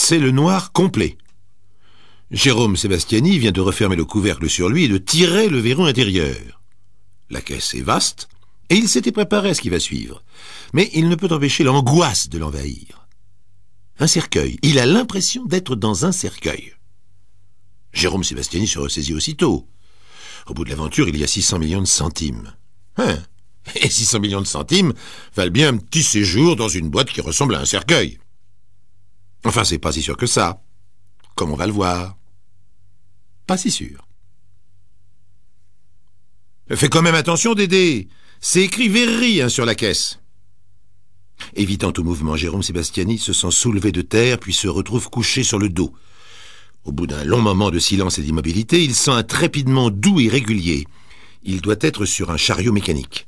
c'est le noir complet. Jérôme Sébastiani vient de refermer le couvercle sur lui et de tirer le verrou intérieur. La caisse est vaste, et il s'était préparé à ce qui va suivre. Mais il ne peut empêcher l'angoisse de l'envahir. Un cercueil. Il a l'impression d'être dans un cercueil. Jérôme Sébastiani se ressaisit aussitôt. Au bout de l'aventure, il y a 600 millions de centimes. Hein Et 600 millions de centimes valent bien un petit séjour dans une boîte qui ressemble à un cercueil. Enfin, c'est pas si sûr que ça, comme on va le voir. Pas si sûr. Fais quand même attention, Dédé. C'est écrit verrerie hein, sur la caisse. Évitant tout mouvement, Jérôme Sébastiani se sent soulevé de terre puis se retrouve couché sur le dos. Au bout d'un long moment de silence et d'immobilité, il sent un trépidement doux et régulier. Il doit être sur un chariot mécanique.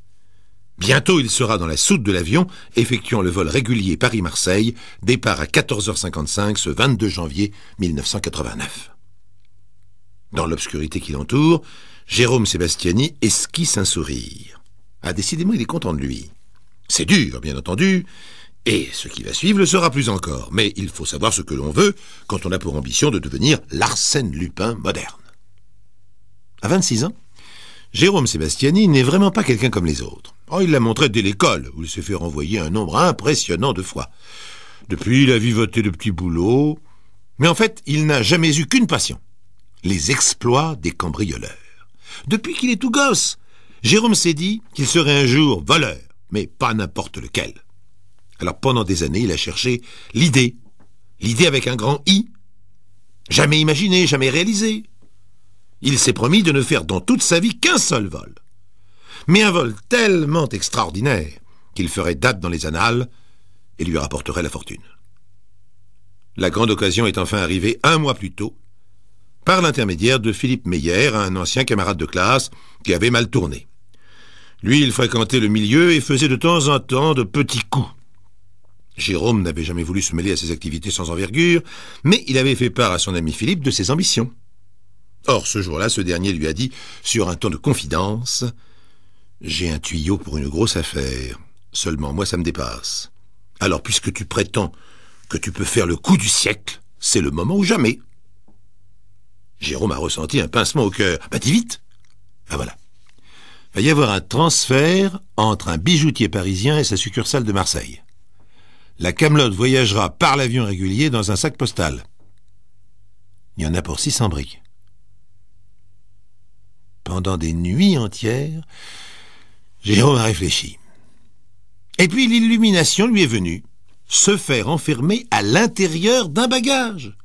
Bientôt, il sera dans la soute de l'avion, effectuant le vol régulier Paris-Marseille, départ à 14h55 ce 22 janvier 1989. Dans l'obscurité qui l'entoure, Jérôme Sébastiani esquisse un sourire. Ah, décidément, il est content de lui. C'est dur, bien entendu, et ce qui va suivre le sera plus encore, mais il faut savoir ce que l'on veut quand on a pour ambition de devenir l'Arsène Lupin moderne. À 26 ans, Jérôme Sébastiani n'est vraiment pas quelqu'un comme les autres. Oh, il l'a montré dès l'école, où il s'est fait renvoyer un nombre impressionnant de fois. Depuis, il a vivoté de petits boulots. Mais en fait, il n'a jamais eu qu'une passion. Les exploits des cambrioleurs. Depuis qu'il est tout gosse, Jérôme s'est dit qu'il serait un jour voleur, mais pas n'importe lequel. Alors pendant des années, il a cherché l'idée. L'idée avec un grand I. Jamais imaginée, jamais réalisée. Il s'est promis de ne faire dans toute sa vie qu'un seul vol. Mais un vol tellement extraordinaire qu'il ferait date dans les annales et lui rapporterait la fortune. La grande occasion est enfin arrivée un mois plus tôt, par l'intermédiaire de Philippe Meyer, un ancien camarade de classe qui avait mal tourné. Lui, il fréquentait le milieu et faisait de temps en temps de petits coups. Jérôme n'avait jamais voulu se mêler à ses activités sans envergure, mais il avait fait part à son ami Philippe de ses ambitions. Or, ce jour-là, ce dernier lui a dit, sur un ton de confidence, J'ai un tuyau pour une grosse affaire. Seulement, moi, ça me dépasse. Alors, puisque tu prétends que tu peux faire le coup du siècle, c'est le moment ou jamais. Jérôme a ressenti un pincement au cœur. Bah, dis vite Ah, voilà. va y avoir un transfert entre un bijoutier parisien et sa succursale de Marseille. La Camelote voyagera par l'avion régulier dans un sac postal. Il y en a pour 600 briques pendant des nuits entières, Jérôme a réfléchi. Et puis l'illumination lui est venue. Se faire enfermer à l'intérieur d'un bagage.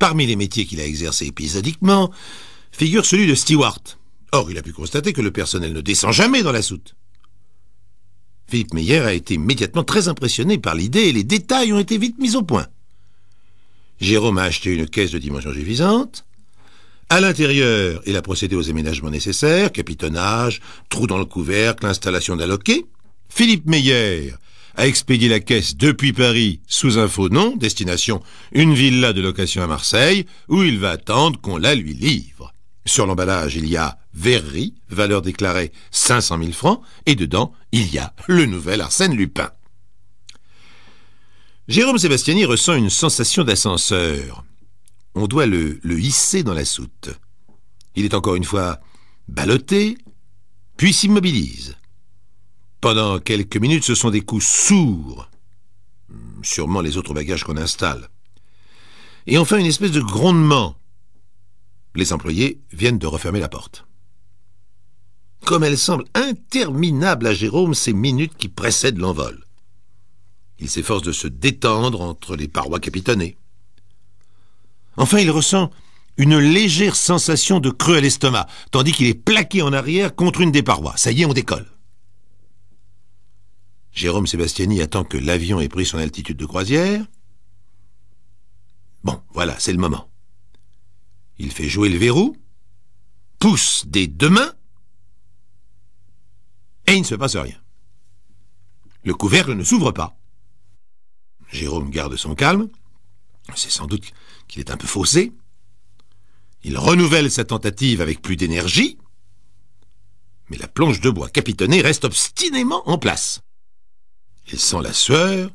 Parmi les métiers qu'il a exercés épisodiquement, figure celui de steward. Or, il a pu constater que le personnel ne descend jamais dans la soute. Philippe Meyer a été immédiatement très impressionné par l'idée et les détails ont été vite mis au point. Jérôme a acheté une caisse de dimension suffisante, à l'intérieur, il a procédé aux aménagements nécessaires, capitonnage, trou dans le couvercle, installation d'un loquet. Philippe Meyer a expédié la caisse depuis Paris sous un faux nom, destination une villa de location à Marseille, où il va attendre qu'on la lui livre. Sur l'emballage, il y a Verri », valeur déclarée 500 000 francs, et dedans, il y a le nouvel Arsène Lupin. Jérôme Sébastiani ressent une sensation d'ascenseur on doit le, hisser dans la soute. Il est encore une fois ballotté, puis s'immobilise. Pendant quelques minutes, ce sont des coups sourds, hmm, sûrement les autres bagages qu'on installe. Et enfin une espèce de grondement. Les employés viennent de refermer la porte. Comme elle semble interminable à Jérôme ces minutes qui précèdent l'envol. Il s'efforce de se détendre entre les parois capitonnées. Enfin, il ressent une légère sensation de creux à l'estomac, tandis qu'il est plaqué en arrière contre une des parois. Ça y est, on décolle. Jérôme sébastiani attend que l'avion ait pris son altitude de croisière. Bon, voilà, c'est le moment. Il fait jouer le verrou, pousse des deux mains, et il ne se passe rien. Le couvercle ne s'ouvre pas. Jérôme garde son calme, c'est sans doute qu'il est un peu faussé. Il renouvelle sa tentative avec plus d'énergie, mais la planche de bois capitonnée reste obstinément en place. Il sent la sueur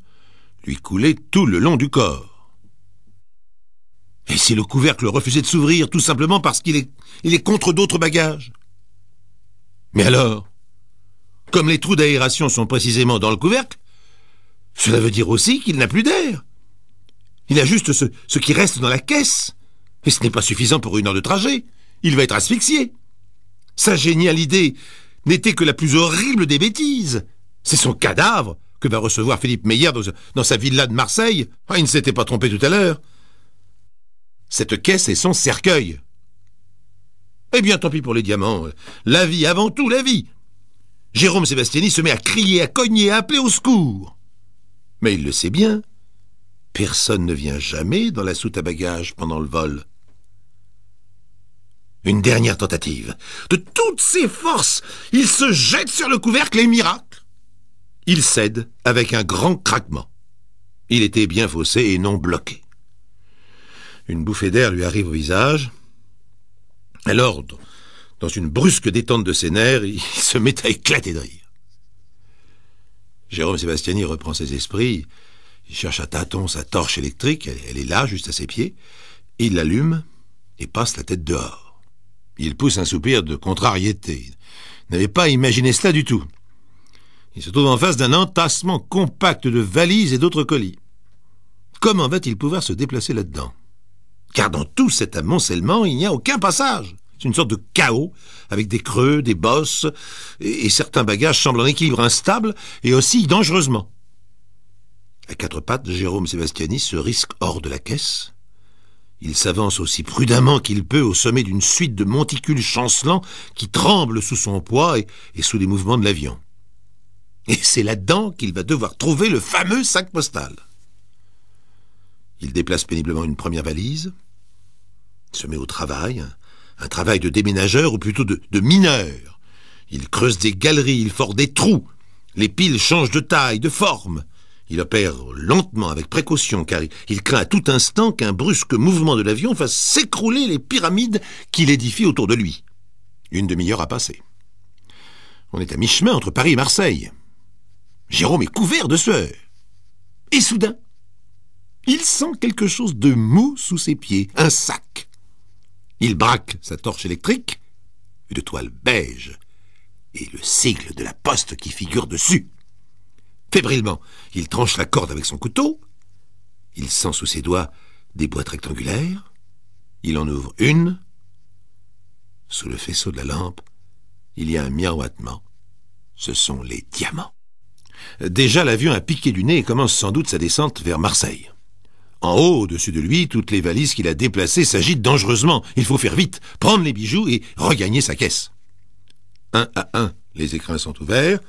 lui couler tout le long du corps. Et si le couvercle refusait de s'ouvrir tout simplement parce qu'il est, il est contre d'autres bagages Mais alors, comme les trous d'aération sont précisément dans le couvercle, cela veut dire aussi qu'il n'a plus d'air. Il a juste ce, qui reste dans la caisse. Et ce n'est pas suffisant pour une heure de trajet. Il va être asphyxié. Sa géniale idée n'était que la plus horrible des bêtises. C'est son cadavre que va recevoir Philippe Meyer dans, sa villa de Marseille. Ah, il ne s'était pas trompé tout à l'heure. Cette caisse est son cercueil. Eh bien, tant pis pour les diamants. La vie, avant tout, la vie. Jérôme Sébastiani se met à crier, à cogner, à appeler au secours. Mais il le sait bien. Personne ne vient jamais dans la soute à bagages pendant le vol. Une dernière tentative. De toutes ses forces, il se jette sur le couvercle et miracle. Il cède avec un grand craquement. Il était bien faussé et non bloqué. Une bouffée d'air lui arrive au visage. Alors, dans une brusque détente de ses nerfs, il se met à éclater de rire. Jérôme Sébastiani reprend ses esprits il cherche à tâtons sa torche électrique, elle, est là, juste à ses pieds. il l'allume et passe la tête dehors. Il pousse un soupir de contrariété. Il n'avait pas imaginé cela du tout. Il se trouve en face d'un entassement compact de valises et d'autres colis. Comment va-t-il pouvoir se déplacer là-dedans Car dans tout cet amoncellement, il n'y a aucun passage. C'est une sorte de chaos, avec des creux, des bosses, et certains bagages semblent en équilibre instable et aussi dangereusement. À quatre pattes, Jérôme Sébastiani se risque hors de la caisse. Il s'avance aussi prudemment qu'il peut au sommet d'une suite de monticules chancelants qui tremblent sous son poids et, sous les mouvements de l'avion. Et c'est là-dedans qu'il va devoir trouver le fameux sac postal. Il déplace péniblement une première valise, se met au travail, un travail de déménageur ou plutôt de, de mineur. Il creuse des galeries, il fore des trous, les piles changent de taille, de forme. Il opère lentement, avec précaution, car il craint à tout instant qu'un brusque mouvement de l'avion fasse s'écrouler les pyramides qu'il édifie autour de lui. Une demi-heure a passé. On est à mi-chemin entre Paris et Marseille. Jérôme est couvert de sueur. Et soudain, il sent quelque chose de mou sous ses pieds, un sac. Il braque sa torche électrique, une toile beige, et le sigle de la poste qui figure dessus. Fébrilement, il tranche la corde avec son couteau. Il sent sous ses doigts des boîtes rectangulaires. Il en ouvre une. Sous le faisceau de la lampe, il y a un miroitement. Ce sont les diamants. Déjà l'avion a piqué du nez et commence sans doute sa descente vers Marseille. En haut, au-dessus de lui, toutes les valises qu'il a déplacées s'agitent dangereusement. Il faut faire vite, prendre les bijoux et regagner sa caisse. Un à un, les écrins sont ouverts,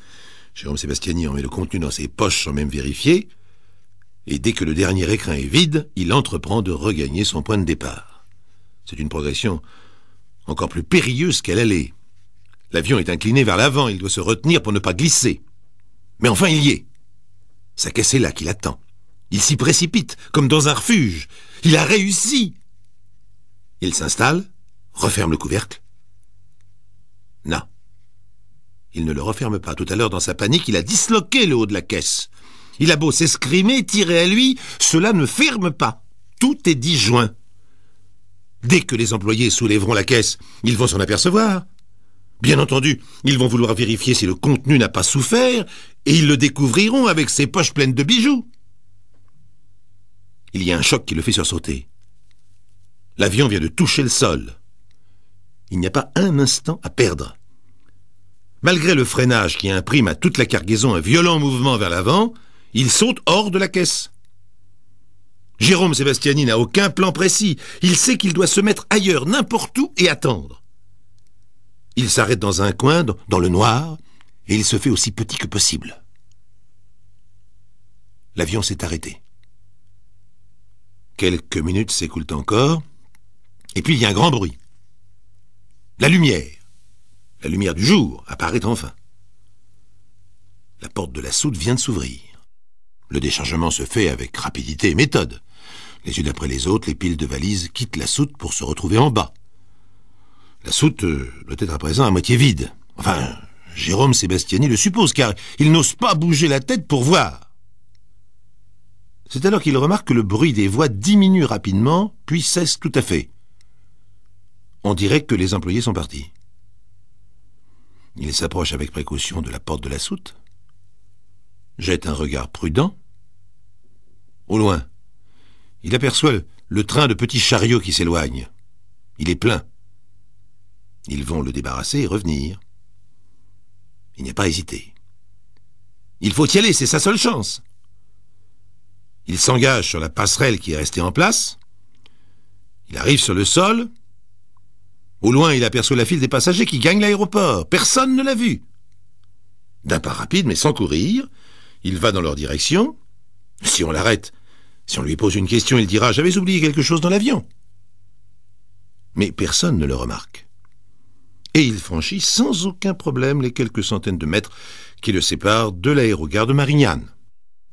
Jérôme Sébastiani en met le contenu dans ses poches sans même vérifier, et dès que le dernier écrin est vide, il entreprend de regagner son point de départ. C'est une progression encore plus périlleuse qu'elle allait. L'avion est incliné vers l'avant, il doit se retenir pour ne pas glisser. Mais enfin, il y est. Sa caisse est là qui l'attend. Il s'y précipite, comme dans un refuge. Il a réussi. Il s'installe, referme le couvercle. Non il ne le referme pas. Tout à l'heure, dans sa panique, il a disloqué le haut de la caisse. Il a beau s'escrimer, tirer à lui, cela ne ferme pas. Tout est disjoint. Dès que les employés soulèveront la caisse, ils vont s'en apercevoir. Bien entendu, ils vont vouloir vérifier si le contenu n'a pas souffert, et ils le découvriront avec ses poches pleines de bijoux. Il y a un choc qui le fait sursauter. L'avion vient de toucher le sol. Il n'y a pas un instant à perdre. Malgré le freinage qui imprime à toute la cargaison un violent mouvement vers l'avant, il saute hors de la caisse. Jérôme Sébastiani n'a aucun plan précis. Il sait qu'il doit se mettre ailleurs, n'importe où, et attendre. Il s'arrête dans un coin, dans le noir, et il se fait aussi petit que possible. L'avion s'est arrêté. Quelques minutes s'écoulent encore, et puis il y a un grand bruit. La lumière. La lumière du jour apparaît enfin. La porte de la soute vient de s'ouvrir. Le déchargement se fait avec rapidité et méthode. Les unes après les autres, les piles de valises quittent la soute pour se retrouver en bas. La soute euh, doit être à présent à moitié vide. Enfin, Jérôme Sébastiani le suppose, car il n'ose pas bouger la tête pour voir. C'est alors qu'il remarque que le bruit des voix diminue rapidement, puis cesse tout à fait. On dirait que les employés sont partis. Il s'approche avec précaution de la porte de la soute, jette un regard prudent. Au loin, il aperçoit le train de petits chariots qui s'éloigne. Il est plein. Ils vont le débarrasser et revenir. Il n'y a pas hésité. Il faut y aller, c'est sa seule chance. Il s'engage sur la passerelle qui est restée en place. Il arrive sur le sol. Au loin, il aperçoit la file des passagers qui gagnent l'aéroport. Personne ne l'a vu. D'un pas rapide, mais sans courir, il va dans leur direction. Si on l'arrête, si on lui pose une question, il dira J'avais oublié quelque chose dans l'avion. Mais personne ne le remarque. Et il franchit sans aucun problème les quelques centaines de mètres qui le séparent de l'aérogare de Marignane.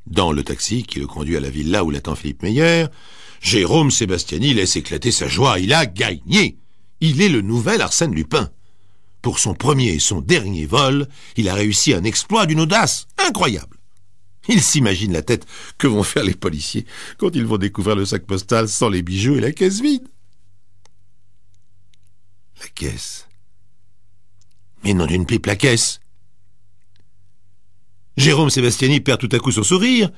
Dans le taxi qui le conduit à la villa où l'attend Philippe Meyer, Jérôme Sébastiani laisse éclater sa joie. Il a gagné il est le nouvel Arsène Lupin. Pour son premier et son dernier vol, il a réussi un exploit d'une audace incroyable. Il s'imagine la tête que vont faire les policiers quand ils vont découvrir le sac postal sans les bijoux et la caisse vide. La caisse. Mais non d'une pipe, la caisse. Jérôme Sébastiani perd tout à coup son sourire.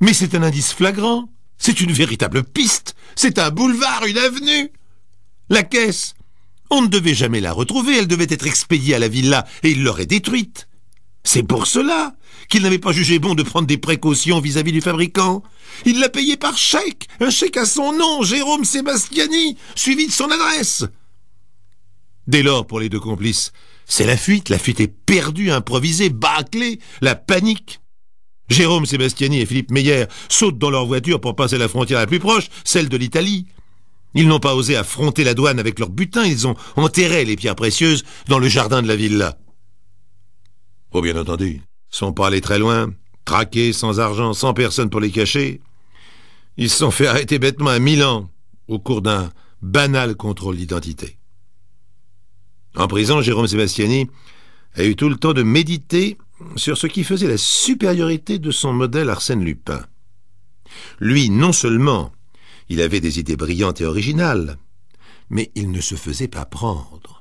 Mais c'est un indice flagrant. C'est une véritable piste. C'est un boulevard, une avenue. La caisse On ne devait jamais la retrouver, elle devait être expédiée à la villa, et il l'aurait détruite. C'est pour cela qu'il n'avait pas jugé bon de prendre des précautions vis-à-vis du fabricant. Il l'a payée par chèque, un chèque à son nom, Jérôme Sébastiani, suivi de son adresse. Dès lors, pour les deux complices, c'est la fuite, la fuite est perdue, improvisée, bâclée, la panique. Jérôme Sébastiani et Philippe Meyer sautent dans leur voiture pour passer la frontière la plus proche, celle de l'Italie. Ils n'ont pas osé affronter la douane avec leur butin, ils ont enterré les pierres précieuses dans le jardin de la villa. Oh, bien entendu, sont pas allés très loin, traqués, sans argent, sans personne pour les cacher. Ils se sont fait arrêter bêtement à Milan, au cours d'un banal contrôle d'identité. En prison, Jérôme Sébastiani a eu tout le temps de méditer sur ce qui faisait la supériorité de son modèle Arsène Lupin. Lui, non seulement il avait des idées brillantes et originales, mais il ne se faisait pas prendre.